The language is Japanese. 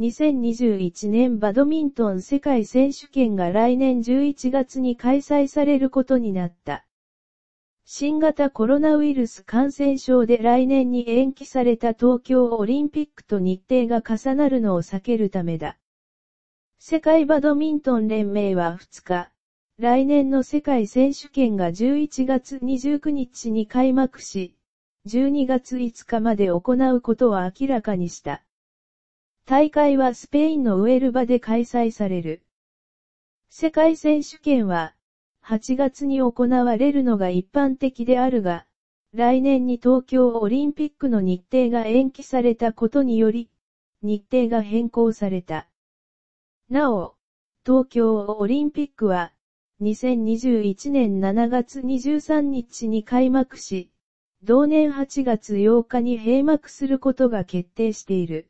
2021年バドミントン世界選手権が来年11月に開催されることになった。新型コロナウイルス感染症で来年に延期された東京オリンピックと日程が重なるのを避けるためだ。世界バドミントン連盟は2日、来年の世界選手権が11月29日に開幕し、12月5日まで行うことを明らかにした。大会はスペインのウェルバで開催される。世界選手権は、8月に行われるのが一般的であるが、来年に東京オリンピックの日程が延期されたことにより、日程が変更された。なお、東京オリンピックは、2021年7月23日に開幕し、同年8月8日に閉幕することが決定している。